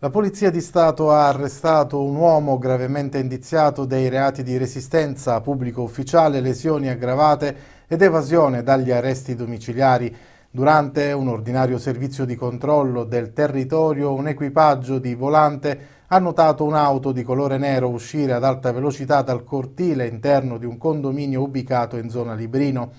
La Polizia di Stato ha arrestato un uomo gravemente indiziato dei reati di resistenza a pubblico ufficiale, lesioni aggravate ed evasione dagli arresti domiciliari. Durante un ordinario servizio di controllo del territorio, un equipaggio di volante ha notato un'auto di colore nero uscire ad alta velocità dal cortile interno di un condominio ubicato in zona Librino.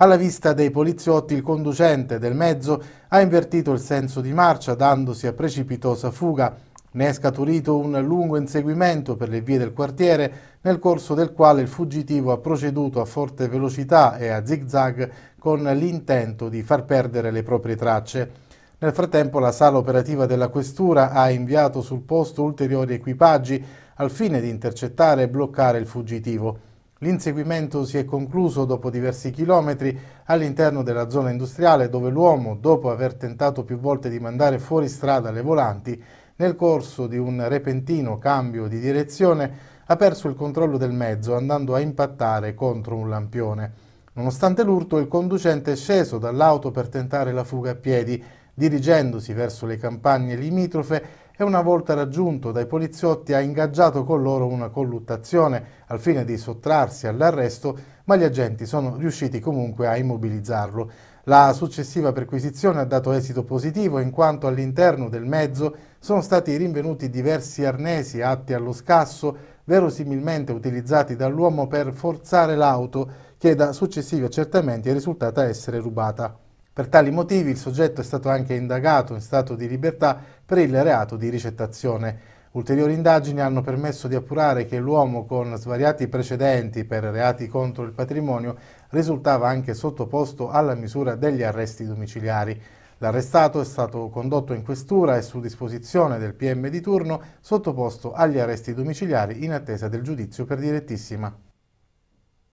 Alla vista dei poliziotti il conducente del mezzo ha invertito il senso di marcia dandosi a precipitosa fuga. Ne è scaturito un lungo inseguimento per le vie del quartiere, nel corso del quale il fuggitivo ha proceduto a forte velocità e a zigzag con l'intento di far perdere le proprie tracce. Nel frattempo la sala operativa della questura ha inviato sul posto ulteriori equipaggi al fine di intercettare e bloccare il fuggitivo. L'inseguimento si è concluso dopo diversi chilometri all'interno della zona industriale dove l'uomo, dopo aver tentato più volte di mandare fuori strada le volanti, nel corso di un repentino cambio di direzione ha perso il controllo del mezzo andando a impattare contro un lampione. Nonostante l'urto, il conducente è sceso dall'auto per tentare la fuga a piedi, dirigendosi verso le campagne limitrofe e una volta raggiunto dai poliziotti ha ingaggiato con loro una colluttazione al fine di sottrarsi all'arresto, ma gli agenti sono riusciti comunque a immobilizzarlo. La successiva perquisizione ha dato esito positivo in quanto all'interno del mezzo sono stati rinvenuti diversi arnesi atti allo scasso, verosimilmente utilizzati dall'uomo per forzare l'auto che da successivi accertamenti è risultata essere rubata. Per tali motivi il soggetto è stato anche indagato in stato di libertà per il reato di ricettazione. Ulteriori indagini hanno permesso di appurare che l'uomo con svariati precedenti per reati contro il patrimonio risultava anche sottoposto alla misura degli arresti domiciliari. L'arrestato è stato condotto in questura e su disposizione del PM di turno sottoposto agli arresti domiciliari in attesa del giudizio per direttissima.